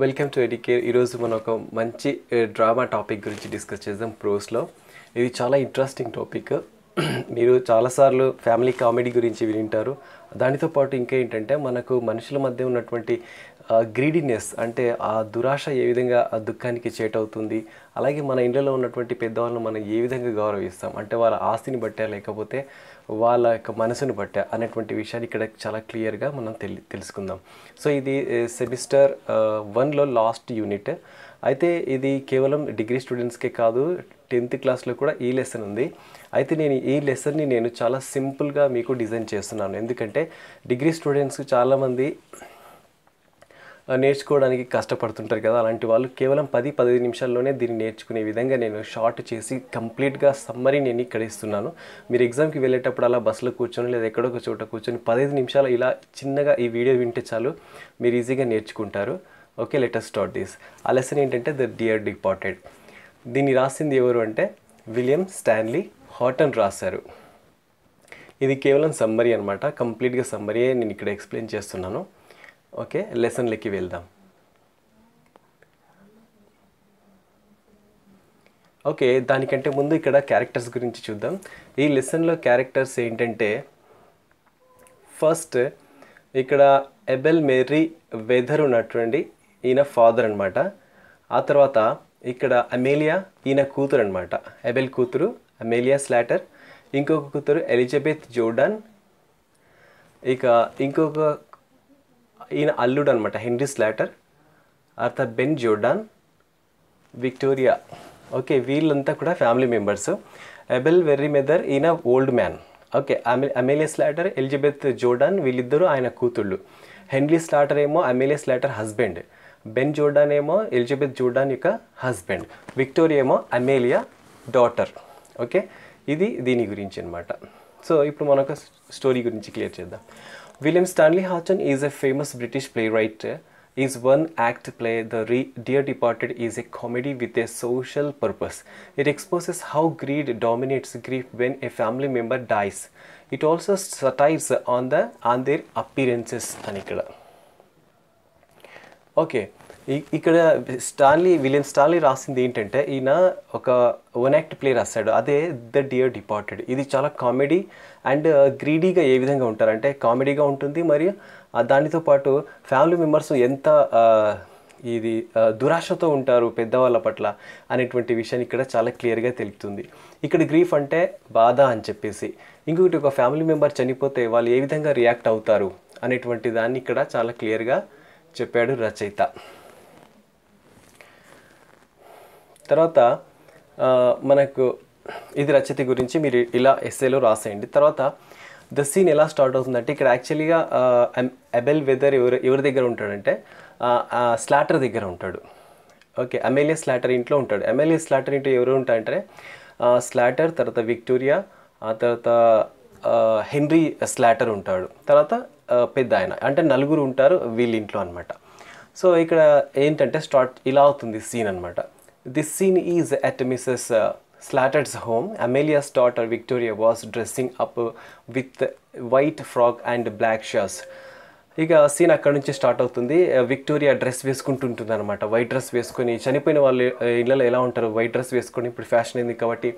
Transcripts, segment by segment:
Welcome to ఎడికేర్ ఈరోజు మనం ఒక మంచి డ్రామా టాపిక్ గురించి డిస్కస్ చేద్దాం ప్రోస్లో ఇది చాలా ఇంట్రెస్టింగ్ టాపిక్ మీరు చాలాసార్లు ఫ్యామిలీ కామెడీ గురించి వింటారు దానితో పాటు ఇంకేంటంటే మనకు మనుషుల మధ్య ఉన్నటువంటి గ్రీడినెస్ అంటే ఆ దురాశ ఏ విధంగా ఆ దుఃఖానికి చేటవుతుంది అలాగే మన ఇండ్లలో ఉన్నటువంటి పెద్దవాళ్ళని మనం ఏ విధంగా గౌరవిస్తాం అంటే వాళ్ళ ఆస్తిని బట్టే లేకపోతే వాళ్ళ యొక్క మనసును బట్టే అనేటువంటి విషయాన్ని ఇక్కడ చాలా క్లియర్గా మనం తెలి తెలుసుకుందాం సో ఇది సెమిస్టర్ వన్లో లాస్ట్ యూనిట్ అయితే ఇది కేవలం డిగ్రీ స్టూడెంట్స్కే కాదు టెన్త్ క్లాస్లో కూడా ఈ లెసన్ ఉంది అయితే నేను ఈ లెసన్ని నేను చాలా సింపుల్గా మీకు డిజైన్ చేస్తున్నాను ఎందుకంటే డిగ్రీ స్టూడెంట్స్ చాలామంది నేర్చుకోవడానికి కష్టపడుతుంటారు కదా అలాంటి వాళ్ళు కేవలం పది పదిహేను నిమిషాల్లోనే దీన్ని నేర్చుకునే విధంగా నేను షార్ట్ చేసి కంప్లీట్గా సమ్మరీ నేను ఇక్కడ ఇస్తున్నాను మీరు ఎగ్జామ్కి వెళ్ళేటప్పుడు అలా బస్సులో కూర్చొని లేదా ఎక్కడో ఒక చోట కూర్చొని పదిహేను నిమిషాలు ఇలా చిన్నగా ఈ వీడియో వింటే చాలు మీరు ఈజీగా నేర్చుకుంటారు okay letter start this uh lesson ఏంటంటే ద డియర్ డిపార్టెడ్ దీన్ని రాసింది ఎవరు అంటే విలియం స్టాన్లీ హాటన్ రాశారు ఇది కేవలం సమ్మరీ అనమాట కంప్లీట్గా సమ్మరీ నేను ఇక్కడ ఎక్స్ప్లెయిన్ చేస్తున్నాను ఓకే లెసన్లకి వెళ్దాం ఓకే దానికంటే ముందు ఇక్కడ క్యారెక్టర్స్ గురించి చూద్దాం ఈ లెసన్లో క్యారెక్టర్స్ ఏంటంటే ఫస్ట్ ఇక్కడ ఎబెల్ మేరీ వెదర్ ఉన్నటువంటి ఈయన ఫాదర్ అనమాట ఆ తర్వాత ఇక్కడ అమేలియా ఈయన కూతురు అనమాట ఎబెల్ కూతురు అమేలియా స్లాటర్ ఇంకొక కూతురు ఎలిజబెత్ జోర్డాన్ ఇక ఇంకొక ఈయన అల్లుడు అనమాట హెన్రీ స్లాటర్ అర్థ బెన్ జోర్డాన్ విక్టోరియా ఓకే వీళ్ళంతా కూడా ఫ్యామిలీ మెంబర్స్ ఎబెల్ మెదర్ ఈయన old man okay Amelia Slater Elizabeth Jordan వీళ్ళిద్దరూ ఆయన కూతుళ్ళు హెన్రీ స్లాటర్ ఏమో Amelia Slater husband Ben Jordan ఏమో ఎలిజబెత్ జోర్డాన్ యొక్క హస్బెండ్ విక్టోరియా ఏమో అమేలియా డాటర్ ఓకే ఇది దీని గురించి అనమాట సో ఇప్పుడు మనకు స్టోరీ గురించి క్లియర్ చేద్దాం William Stanley Houghton is a famous British playwright. His one act play, The Dear Departed, is a comedy with a social purpose. It exposes how greed dominates grief when a family member dies. It also satires on the on their appearances. Okay. ఇక్కడ Stanley William Stanley రాసింది ఏంటంటే ఈయన ఒక one act play రాశాడు అదే the dear departed ఇది చాలా comedy and గ్రీడీగా ఏ విధంగా ఉంటారంటే కామెడీగా ఉంటుంది మరియు దానితో పాటు ఫ్యామిలీ మెంబర్స్ ఎంత ఇది దురాశతో ఉంటారు పెద్దవాళ్ళ పట్ల అనేటువంటి విషయాన్ని ఇక్కడ చాలా క్లియర్గా తెలుపుతుంది ఇక్కడ గ్రీఫ్ అంటే బాధ అని చెప్పేసి ఇంకొకటి ఒక ఫ్యామిలీ మెంబర్ చనిపోతే వాళ్ళు ఏ విధంగా రియాక్ట్ అవుతారు అనేటువంటి దాన్ని ఇక్కడ చాలా క్లియర్గా చెప్పాడు రచయిత తర్వాత మనకు ఇది రచయిత గురించి మీరు ఇలా ఎస్ఏలో రాసేయండి తర్వాత ద సీన్ ఎలా స్టార్ట్ అవుతుందంటే ఇక్కడ యాక్చువల్గా అబెల్ వెదర్ ఎవరు ఎవరి దగ్గర ఉంటాడంటే స్లాటర్ దగ్గర ఉంటాడు ఓకే ఎమ్మెల్యే స్లాటర్ ఇంట్లో ఉంటాడు ఎమ్మెల్యే స్లాటర్ ఇంట్లో ఎవరు ఉంటాడంటే స్లాటర్ తర్వాత విక్టోరియా ఆ తర్వాత హెన్రీ స్లాటర్ ఉంటాడు తర్వాత పెద్ద ఆయన అంటే నలుగురు ఉంటారు వీళ్ళ ఇంట్లో అనమాట సో ఇక్కడ ఏంటంటే స్టార్ట్ ఇలా అవుతుంది సీన్ అనమాట This scene is at Mrs. Uh, Slattered's home. Amelia's daughter Victoria was dressing up uh, with white frock and black shoes. ఇక సీన్ అక్కడ నుంచి స్టార్ట్ అవుతుంది విక్టోరియా uh, డ్రెస్ వేసుకుంటుంటుంది అనమాట వైట్ డ్రెస్ వేసుకొని చనిపోయిన వాళ్ళు uh, ఇళ్ళలో ఎలా ఉంటారు వైట్ డ్రెస్ వేసుకొని ఇప్పుడు ఫ్యాషన్ అయింది కాబట్టి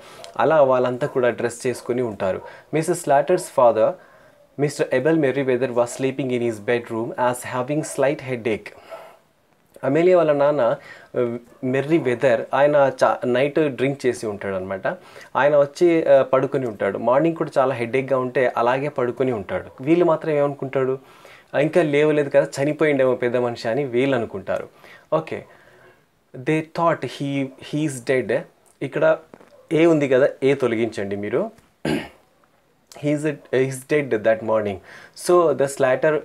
అలా వాళ్ళంతా కూడా డ్రెస్ చేసుకొని ఉంటారు Mrs Slater's father Mr Abel Merry weather was sleeping in his bedroom as having slight head ache Amelia వాళ్ళ నాన్న మెర్రీ వెదర్ ఆయన చా నైట్ డ్రింక్ చేసి ఉంటాడు అనమాట ఆయన వచ్చి పడుకుని ఉంటాడు మార్నింగ్ కూడా చాలా హెడేక్గా ఉంటే అలాగే పడుకుని ఉంటాడు వీళ్ళు మాత్రం ఏమనుకుంటాడు ఇంకా లేవలేదు కదా చనిపోయిండేమో పెద్ద మనిషి అని వీళ్ళు అనుకుంటారు okay they thought he he's dead ఇక్కడ ఏ ఉంది కదా ఏ తొలగించండి మీరు he's he's dead that morning so the Slater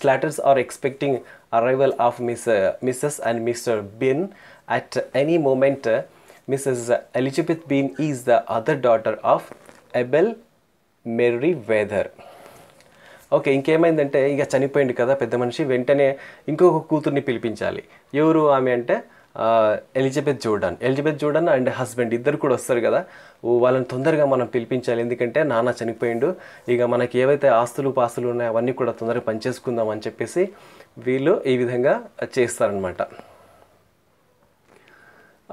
Slaters are expecting arrival of Miss, Mrs. and Mr. Bin at any moment. Mrs. Elizabeth Bean is the other daughter of Abel Merry weather okay ఇంకేమైందంటే ఇక చనిపోయింది కదా పెద్ద మనిషి వెంటనే ఇంకొక కూతుర్ని పిలిపించాలి ఎవరు ఆమె అంటే Elizabeth Jordan Elizabeth Jordan and husband ఇద్దరు కూడా వస్తారు కదా వాళ్ళని తొందరగా మనం పిలిపించాలి ఎందుకంటే నాన్న చనిపోయిండు ఇక మనకి ఏవైతే ఆస్తులు పాస్తులు ఉన్నాయో అవన్నీ కూడా తొందరగా పనిచేసుకుందాం అని చెప్పేసి వీళ్ళు ఈ విధంగా చేస్తారనమాట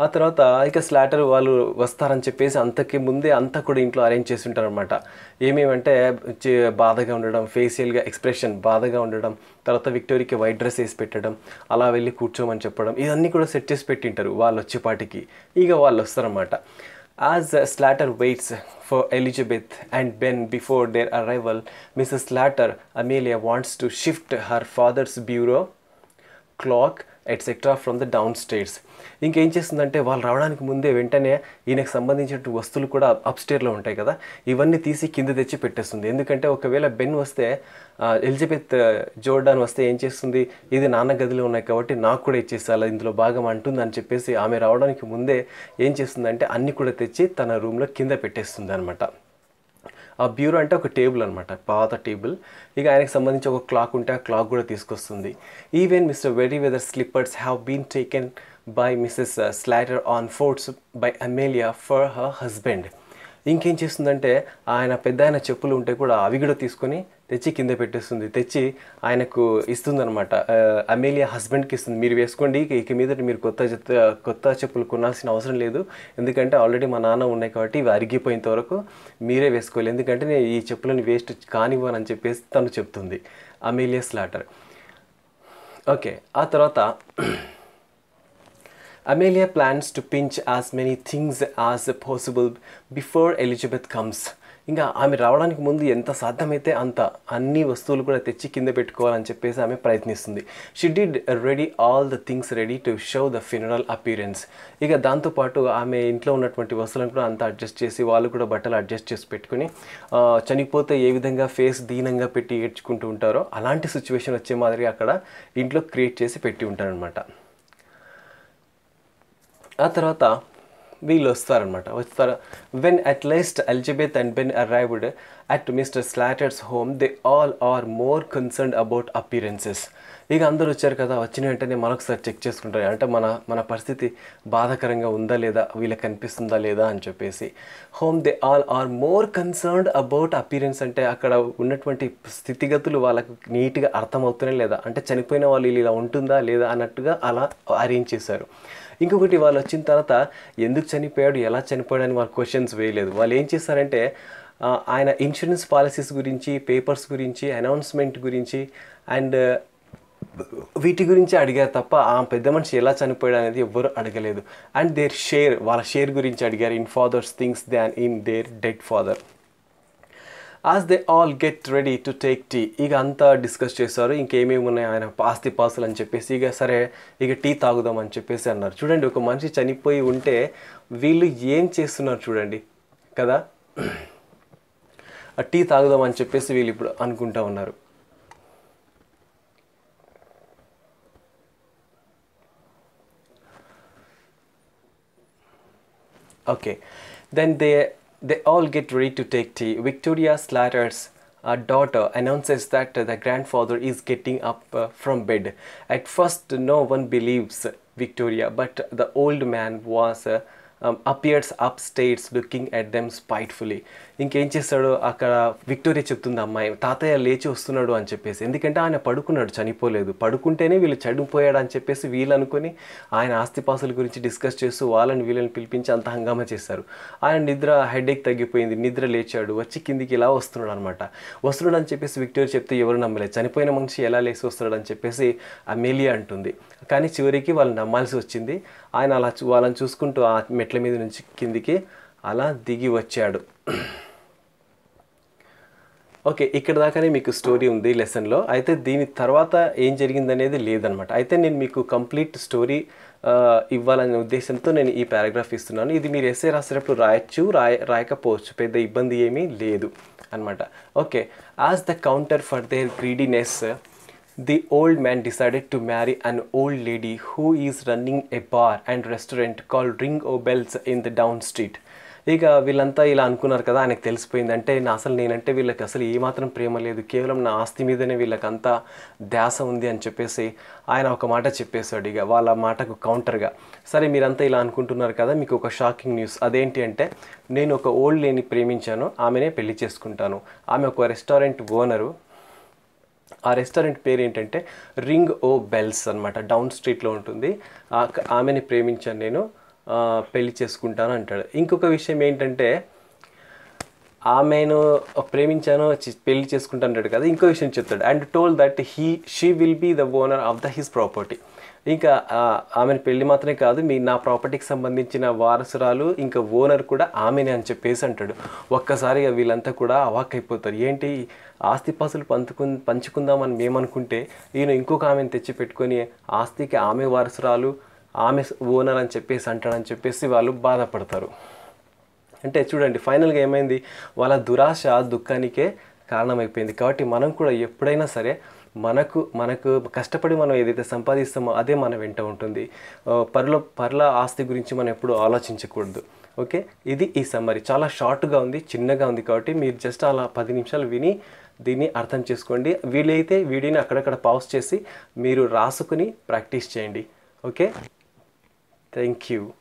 ఆ తర్వాత ఇక స్లాటర్ వాళ్ళు వస్తారని చెప్పేసి అంతకి ముందే అంతా కూడా ఇంట్లో అరేంజ్ చేసి ఉంటారనమాట ఏమేమంటే బాధగా ఉండడం ఫేషియల్గా ఎక్స్ప్రెషన్ బాధగా ఉండడం తర్వాత విక్టోరియాకి వైట్ డ్రెస్ వేసి పెట్టడం అలా వెళ్ళి కూర్చోమని చెప్పడం ఇవన్నీ కూడా సెట్ చేసి పెట్టింటారు వాళ్ళు వచ్చేపాటికి ఇక వాళ్ళు వస్తారనమాట as Slater waits for Elizabeth and Ben before their arrival Mrs. Slater Amelia wants to shift her father's bureau clock etcetera from the down states ఇంకేం చేస్తుందంటే వాళ్ళు రావడానికి ముందే వెంటనే ఈయనకు సంబంధించిన వస్తువులు కూడా స్టేర్లో ఉంటాయి కదా ఇవన్నీ తీసి కింద తెచ్చి పెట్టేస్తుంది ఎందుకంటే ఒకవేళ బెన్ వస్తే ఎలిజబెత్ జోర్డాన్ వస్తే ఏం చేస్తుంది ఇది నాన్న గదిలో ఉన్నాయి కాబట్టి నాకు కూడా ఇచ్చేసాలి ఇందులో భాగం అంటుంది అని చెప్పేసి ఆమె రావడానికి ముందే ఏం చేస్తుందంటే అన్నీ కూడా తెచ్చి తన రూమ్లో కింద పెట్టేస్తుంది అనమాట ఆ బ్యూరో అంటే ఒక టేబుల్ అనమాట పాత టేబుల్ ఇక ఆయనకు సంబంధించి ఒక క్లాక్ ఉంటే ఆ క్లాక్ కూడా తీసుకొస్తుంది even Mr very weather slippers have been taken by Mrs Slater on forts by Amelia for her husband ఇంకేం చేస్తుందంటే ఆయన పెద్ద ఆయన చెప్పులు ఉంటే కూడా అవి కూడా తీసుకొని తెచ్చి కింద పెట్టేస్తుంది తెచ్చి ఆయనకు ఇస్తుందనమాట అమేలియా హస్బెండ్కి ఇస్తుంది మీరు వేసుకోండి ఇక మీద మీరు కొత్త కొత్త చెప్పులు కొనాల్సిన అవసరం లేదు ఎందుకంటే ఆల్రెడీ మా నాన్న ఉన్నాయి కాబట్టి ఇవి అరిగిపోయినంత వరకు మీరే వేసుకోవాలి ఎందుకంటే నేను ఈ చెప్పులను వేస్ట్ కానివ్వనని చెప్పేసి తను చెప్తుంది అమేలియా స్లాటర్ ఓకే ఆ తర్వాత Amelia plans to pinch as many things as possible before Elizabeth comes ఇంకా ఆమె రావడానికి ముందు ఎంత సాధ్యమైతే అంత అన్ని వస్తువులు కూడా తెచ్చి కింద పెట్టుకోవాలని చెప్పేసి ఆమె ప్రయత్నిస్తుంది she did ready all the things ready to show the funeral appearance ఇక దాంతోపాటు ఆమె ఇంట్లో ఉన్నటువంటి వస్తువులను కూడా అంతా అడ్జస్ట్ చేసి వాళ్ళు కూడా బట్టలు అడ్జస్ట్ చేసి పెట్టుకుని చనిపోతే ఏ విధంగా ఫేస్ దీనంగా పెట్టి ఏడ్చుకుంటూ ఉంటారో అలాంటి సిచ్యువేషన్ వచ్చే మాదిరిగా అక్కడ ఇంట్లో క్రియేట్ చేసి పెట్టి ఉంటారనమాట ఆ తర్వాత వీళ్ళు వస్తారనమాట వస్తారు when at least Elizabeth and Ben arrived at Mr Slater's home they all are more concern about appearances ఇక అందరూ వచ్చారు కదా వచ్చిన వెంటనే మరొకసారి చెక్ చేసుకుంటారు అంటే మన మన పరిస్థితి బాధాకరంగా ఉందా లేదా వీళ్ళకి కనిపిస్తుందా లేదా అని చెప్పేసి home they all are more concerned about appearance అంటే అక్కడ ఉన్నటువంటి స్థితిగతులు వాళ్ళకు నీట్గా అర్థమవుతున్నాయి లేదా అంటే చనిపోయిన వాళ్ళు ఇలా ఉంటుందా లేదా అన్నట్టుగా అలా అరేంజ్ చేశారు ఇంకొకటి వాళ్ళు వచ్చిన తర్వాత ఎందుకు చనిపోయాడు ఎలా చనిపోయాడు అని వాళ్ళు క్వశ్చన్స్ వేయలేదు వాళ్ళు ఏం చేస్తారంటే ఆయన ఇన్సూరెన్స్ పాలసీస్ గురించి పేపర్స్ గురించి అనౌన్స్మెంట్ గురించి అండ్ uh, వీటి గురించి అడిగారు తప్ప ఆ పెద్ద మనిషి ఎలా చనిపోయాడు అనేది ఎవ్వరు అడగలేదు అండ్ దేర్ షేర్ వాళ్ళ షేర్ గురించి అడిగారు in father's things than in their dead father as they all get ready to take tea ఇక అంతా డిస్కస్ చేశారు ఇంకేమేమి ఉన్నాయి ఆయన ఆస్తి పాసులు అని చెప్పేసి ఇక సరే ఇక టీ తాగుదాం అని చెప్పేసి అన్నారు చూడండి ఒక మనిషి చనిపోయి ఉంటే వీళ్ళు ఏం చేస్తున్నారు చూడండి కదా ఆ టీ తాగుదాం అని చెప్పేసి వీళ్ళు ఇప్పుడు అనుకుంటా ఉన్నారు okay then they they all get ready to take tea. Victoria Slater's uh, daughter announces that the grandfather is getting up uh, from bed. At first, no one believes Victoria, but the old man was uh, um, appears upstairs looking at them spitefully. ఇంకేం చేస్తాడు అక్కడ Victoria చెప్తుంది అమ్మాయి తాతయ్య లేచి వస్తున్నాడు అని చెప్పేసి ఎందుకంటే ఆయన పడుకున్నాడు చనిపోలేదు పడుకుంటేనే వీళ్ళు చనిపోయాడు అని చెప్పేసి వీళ్ళు అనుకుని ఆయన ఆస్తిపాసుల గురించి డిస్కస్ చేస్తూ వాళ్ళని వీళ్ళని పిలిపించి అంత హంగామా చేశారు ఆయన నిద్ర హెడేక్ తగ్గిపోయింది నిద్ర లేచాడు వచ్చి కిందికి ఇలా వస్తున్నాడు అనమాట వస్తున్నాడు అని చెప్పేసి విక్టోరియా చెప్తే ఎవరు నమ్మలేదు చనిపోయిన మనిషి ఎలా లేచి వస్తున్నాడు అని చెప్పేసి అమేలియా అంటుంది కానీ చివరికి వాళ్ళు నమ్మాల్సి వచ్చింది ఆయన అలా వాళ్ళని చూసుకుంటూ ఆ మెట్ల మీద నుంచి కిందికి అలా దిగి వచ్చాడు ఓకే ఇక్కడ దాకానే మీకు స్టోరీ ఉంది లెసన్లో అయితే దీని తర్వాత ఏం జరిగిందనేది లేదనమాట అయితే నేను మీకు కంప్లీట్ స్టోరీ ఇవ్వాలనే ఉద్దేశంతో నేను ఈ పారాగ్రాఫ్ ఇస్తున్నాను ఇది మీరు ఎస్ఏ రాసేటప్పుడు రాయొచ్చు రాయ రాయకపోవచ్చు పెద్ద ఇబ్బంది ఏమీ లేదు అనమాట okay as the counter for their greediness the old man decided to marry an old lady who is running a bar and restaurant call Ring o Bells in the down street ఇక వీళ్ళంతా ఇలా అనుకున్నారు కదా ఆయనకు తెలిసిపోయింది అంటే నా అసలు నేనంటే వీళ్ళకి అసలు ఏమాత్రం ప్రేమ లేదు కేవలం నా ఆస్తి మీదనే వీళ్ళకంతా ధ్యాస ఉంది అని చెప్పేసి ఆయన ఒక మాట చెప్పేశాడు ఇక వాళ్ళ మాటకు కౌంటర్గా సరే మీరంతా ఇలా అనుకుంటున్నారు కదా మీకు ఒక షాకింగ్ న్యూస్ అదేంటి అంటే నేను ఒక ఓల్డ్ లేని ప్రేమించాను ఆమెనే పెళ్లి చేసుకుంటాను ఆమె ఒక రెస్టారెంట్ ఓనరు ఆ రెస్టారెంట్ పేరు ఏంటంటే రింగ్ ఓ బెల్స్ అనమాట డౌన్ స్ట్రీట్లో ఉంటుంది ఆమెని ప్రేమించాను నేను పెళ్లి చేసుకుంటాను అంటాడు ఇంకొక విషయం ఏంటంటే ఆమెను ప్రేమించాను పెళ్లి అంటాడు కదా ఇంకో విషయం చెప్తాడు and told that he she will be the owner of the his property ఇంకా ఆమెను పెళ్లి మాత్రమే కాదు మీ నా ప్రాపర్టీకి సంబంధించిన వారసురాలు ఇంకా ఓనర్ కూడా ఆమెనే అని చెప్పేసి అంటాడు ఒక్కసారిగా వీళ్ళంతా కూడా అవాక్ అయిపోతారు ఏంటి ఆస్తిపాసులు పంచుకు పంచుకుందామని మేమనుకుంటే ఈయన ఇంకొక ఆమెను తెచ్చి పెట్టుకొని ఆస్తికి ఆమె వారసురాలు ఆమె ఓనర్ అని చెప్పేసి అంటాడని చెప్పేసి వాళ్ళు బాధపడతారు అంటే చూడండి ఫైనల్గా ఏమైంది వాళ్ళ దురాశ దుఃఖానికే కారణమైపోయింది కాబట్టి మనం కూడా ఎప్పుడైనా సరే మనకు మనకు కష్టపడి మనం ఏదైతే సంపాదిస్తామో అదే మన వెంట ఉంటుంది పరుల పర్ల ఆస్తి గురించి మనం ఎప్పుడు ఆలోచించకూడదు ఓకే ఇది ఈ సమ్మరీ చాలా షార్ట్గా ఉంది చిన్నగా ఉంది కాబట్టి మీరు జస్ట్ అలా పది నిమిషాలు విని దీన్ని అర్థం చేసుకోండి వీలైతే వీడియోని అక్కడక్కడ పాజ్ చేసి మీరు రాసుకుని ప్రాక్టీస్ చేయండి ఓకే Thank you.